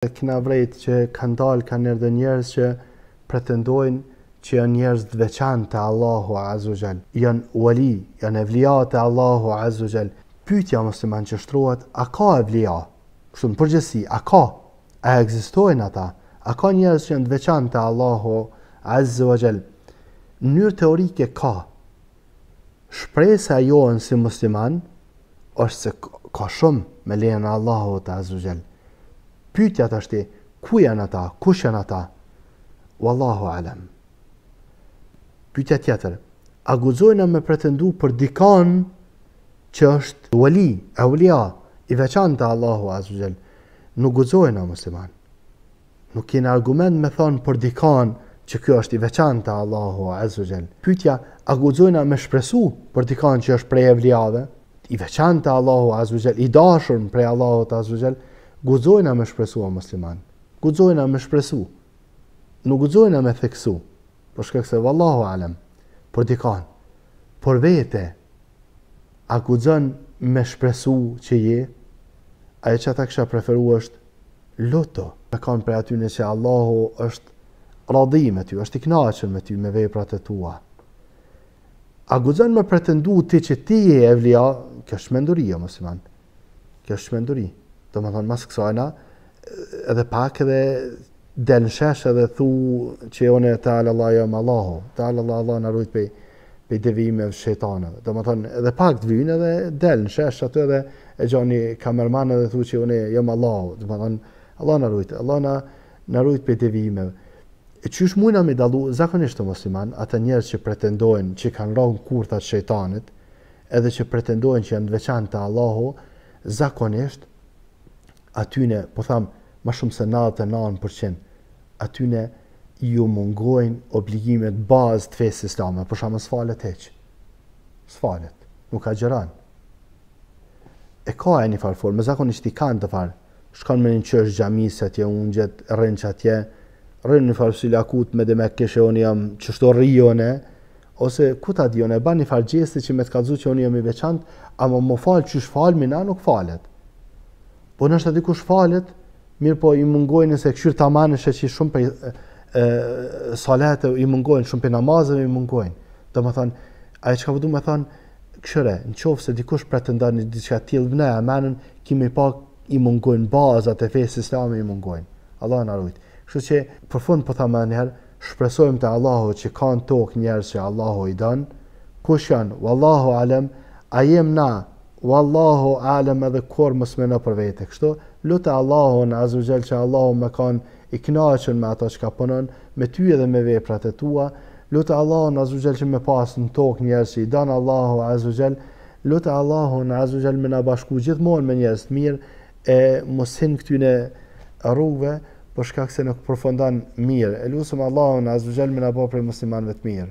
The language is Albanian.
Kina vrejt që kanë dalë, kanë nërë dhe njerës që pretendojnë që janë njerës dveçan të Allahu Azuzhal, janë uali, janë evlija të Allahu Azuzhal. Pytja musliman që shtruat, a ka evlija? Kështu në përgjësi, a ka? A egzistojnë ata? A ka njerës që janë dveçan të Allahu Azuzhal? Në njërë teorike ka. Shpresa jo si musliman, është se ka shumë me lejën Allahu të Azuzhal pyetja tash ku janë ata kush janë ata wallahu alam pyetja tjetër a guxojnë me pretendu për dikan që është wali aulia i veçantë Allahu azza jall nuk guxojnë na musliman nuk kanë argument me thon për dikan që ky është i veçantë Allahu azza jall pyetja a guxojnë na me shpresu për dikan që është prej evliave i veçantë Allahu azza jall i dashur prej Allahut azza jall Guzojna me shpresu musliman. Guzojna me shpresu. Nuk guzojna me theksu. Por shkak se vallahu alam. Por dikon. Por vete. A guzon me shpresu që je? A e çata kisha preferu është loto. Ne kanë për aty që Allahu është radhi me ty, është i kënaqur me ty me veprat e tua. A guzon me pretendu ti që ti je evlia, kjo është o musliman. Kjo është do më thonë mas kësojna, edhe pak edhe del në shesh edhe thu që jone të alë Allah jam Allahu. të alë Allah Allah në rrujt pe, pe i devime shetanëve. Do më thonë edhe pak të vynë edhe del në shesh atë edhe e gjoni kamerman edhe thu që jone jam Allahu. do më thonë Allah në rrujt, Allah në, në rrujt pe i devime E që është mujna me dalu, zakonisht të musliman, atë njerës që pretendojnë që kanë rogën kurta të shetanit, edhe që pretendojnë që janë veçan të Allahu, zakonisht atyne, po tham, ma shumë se 99%, atyne ju mungojnë obligimet bazë të fesë islamë, për shumë s'falet heqë. S'falet, nuk ka gjëran. E ka e një farë formë, më zakon ishtë i kanë të farë, shkon me një qërsh gjamisë atje, unë gjëtë rënë që atje, rënë një farë s'il akut me dhe me këshë, unë jam qështë rrione, ose ku ta e ba një farë që me të dhu që unë jam i veçantë, ama më falë që shfalë, minë anë nuk falët. Po nështë ati kush falet, mirë po i mungojnë se këshyrë të amane që shumë për e, salete, i mungojnë, shumë për namazëve i mungojnë. Dhe më çka aje që ka vëdu me thanë, në qofë se dikush pretendar një diqka tjilë vëne, e kimi pa i mungojnë bazat e fesë islame i mungojnë. Allah në arrujtë. Kështu që për fund po thamë njëherë, shpresojmë të Allahu që kanë tokë njerës që Allahu i dënë, kush janë, Wallahu alam. a na Wallahu alam edhe kur mos më na për vete. Kështu, lutë Allahun Azza Jal që Allahu më kanë i kënaqur me ato që punon, me ty edhe me veprat e tua. Lutë Allahun Azza Jal që më pas në tokë njerëz që i dan Allahu Azza Jal. Lutë Allahun Azza Jal më na bashku gjithmonë me njerëz të mirë e mos hin këtyne rrugëve për shkak se nuk përfundon mirë. Elusum Allahun Azza Jal më na bëj për muslimanëve të mirë.